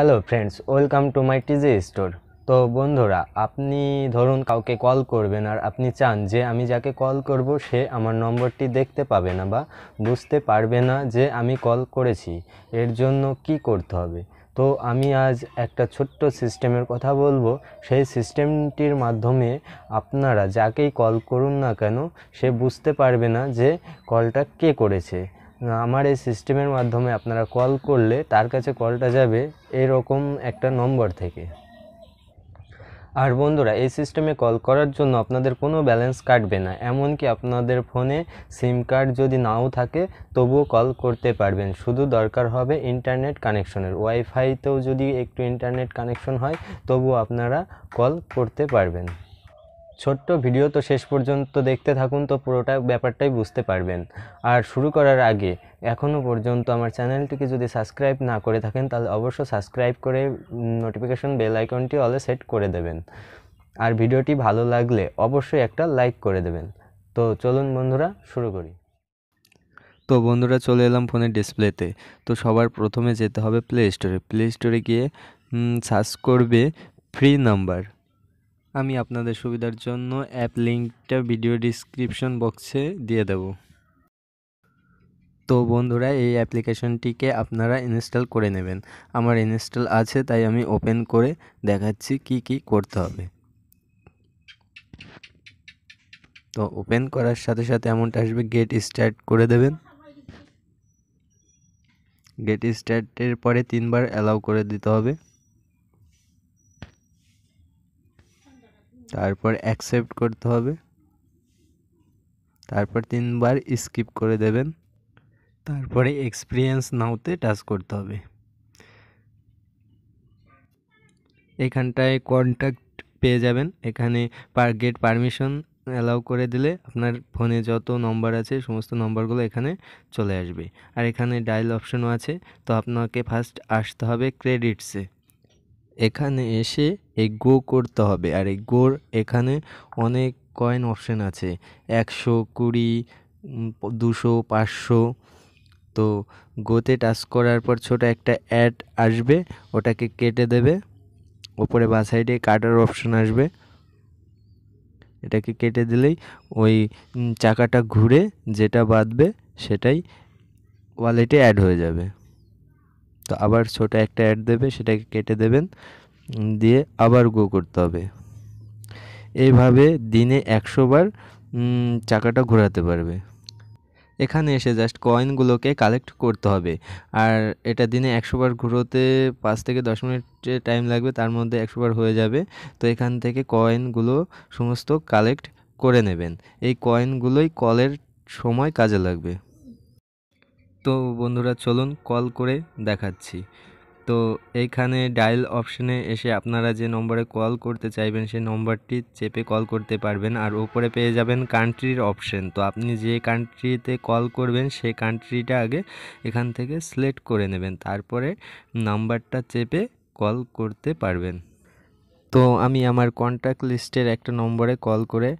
hello friends welcome to my TG store তো বন্ধুরা আপনি ধরুন কাউকে কল করবেন আর আপনি চান যে আমি যাকে কল করব সে আমার নম্বরটি দেখতে পাবে না বা বুঝতে পারবে না যে আমি কল করেছি এর জন্য কি করতে হবে তো আমি আজ একটা ছোট্ট সিস্টেমের কথা বলবো সেই সিস্টেমটির মাধ্যমে আপনারা যাকেই কল করুন না কেন সে বুঝতে পারবে না যে কলটা কে করেছে আমার এই সিস্টেমের মাধ্যমে আপনারা কল করলে তার কাছে কলটা যাবে এরকম একটা নম্বর থেকে আর বন্ধুরা এই সিস্টেমে কল করার জন্য আপনাদের কোনো ব্যালেন্স কাটবে না এমনকি আপনাদের ফোনে সিম কার্ড যদি নাও থাকে তবুও কল করতে পারবেন শুধু দরকার হবে ইন্টারনেট কানেকশনের ওয়াইফাইতেও যদি একটু ইন্টারনেট কানেকশন হয় তবুও আপনারা কল করতে পারবেন ছোট্ট ভিডিও তো শেষ পর্যন্ত দেখতে থাকুন তো পুরোটা ব্যাপারটাই বুঝতে পারবেন আর শুরু করার আগে এখনও পর্যন্ত আমার চ্যানেলটিকে যদি সাবস্ক্রাইব না করে থাকেন তাহলে অবশ্য সাবস্ক্রাইব করে নোটিফিকেশন বেল আইকনটি অলে সেট করে দেবেন আর ভিডিওটি ভালো লাগলে অবশ্যই একটা লাইক করে দেবেন তো চলুন বন্ধুরা শুরু করি তো বন্ধুরা চলে এলাম ফোনের ডিসপ্লেতে তো সবার প্রথমে যেতে হবে প্লে স্টোরে প্লে স্টোরে গিয়ে সার্চ করবে ফ্রি নাম্বার আমি আপনাদের সুবিধার জন্য অ্যাপ লিঙ্কটা ভিডিও ডিসক্রিপশন বক্সে দিয়ে দেব তো বন্ধুরা এই অ্যাপ্লিকেশনটিকে আপনারা ইনস্টল করে নেবেন আমার ইনস্টল আছে তাই আমি ওপেন করে দেখাচ্ছি কি কি করতে হবে তো ওপেন করার সাথে সাথে এমনটা আসবে গেট স্টার্ট করে দেবেন গেট স্টার্টের পরে তিনবার অ্যালাউ করে দিতে হবে তারপর অ্যাকসেপ্ট করতে হবে তারপর তিনবার স্কিপ করে দেবেন তারপরে এক্সপিরিয়েন্স নাওতে টাচ করতে হবে এখানটায় কন্ট্যাক্ট পেয়ে যাবেন এখানে পার গেট পারমিশন অ্যালাউ করে দিলে আপনার ফোনে যত নম্বর আছে সমস্ত নম্বরগুলো এখানে চলে আসবে আর এখানে ডায়াল অপশনও আছে তো আপনাকে ফার্স্ট আসতে হবে ক্রেডিটসে এখানে এসে এই গো করতে হবে আর এই গোর এখানে অনেক কয়েন অপশান আছে একশো কুড়ি দুশো পাঁচশো তো গোতে টাচ করার পর ছোট একটা অ্যাড আসবে ওটাকে কেটে দেবে ওপরে বা সাইডে কাটার অপশান আসবে এটাকে কেটে দিলেই ওই চাকাটা ঘুরে যেটা বাঁধবে সেটাই ওয়ালেটে অ্যাড হয়ে যাবে তো আবার ছোট একটা অ্যাড দেবে সেটাকে কেটে দেবেন দিয়ে আবার গো করতে হবে এইভাবে দিনে একশোবার চাকাটা ঘোরাতে পারবে এখানে এসে জাস্ট কয়েনগুলোকে কালেক্ট করতে হবে আর এটা দিনে একশোবার ঘুরোতে পাঁচ থেকে দশ মিনিট টাইম লাগবে তার মধ্যে একশোবার হয়ে যাবে তো এখান থেকে কয়েনগুলো সমস্ত কালেক্ট করে নেবেন এই কয়েনগুলোই কলের সময় কাজে লাগবে তো বন্ধুরা চলুন কল করে দেখাচ্ছি তো এইখানে ডায়াল অপশনে এসে আপনারা যে নম্বরে কল করতে চাইবেন সেই নম্বরটি চেপে কল করতে পারবেন আর ওপরে পেয়ে যাবেন কান্ট্রির অপশন তো আপনি যে কান্ট্রিতে কল করবেন সেই কান্ট্রিটা আগে এখান থেকে সিলেক্ট করে নেবেন তারপরে নাম্বারটা চেপে কল করতে পারবেন তো আমি আমার কন্ট্যাক্ট লিস্টের একটা নম্বরে কল করে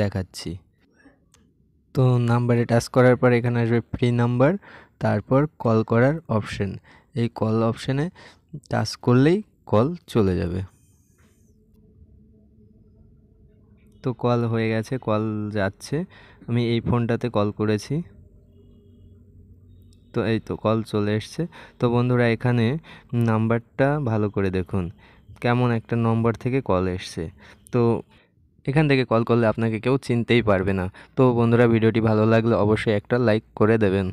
দেখাচ্ছি তো নাম্বারে টাচ করার পর এখানে আসবে ফ্রি নাম্বার তারপর কল করার অপশন এই কল অপশানে টাচ করলেই কল চলে যাবে তো কল হয়ে গেছে কল যাচ্ছে আমি এই ফোনটাতে কল করেছি তো এই তো কল চলে এসছে তো বন্ধুরা এখানে নাম্বারটা ভালো করে দেখুন কেমন একটা নম্বর থেকে কল এসছে তো এখান থেকে কল করলে আপনাকে কেউ চিনতেই পারবে না তো বন্ধুরা ভিডিওটি ভালো লাগলে অবশ্যই একটা লাইক করে দেবেন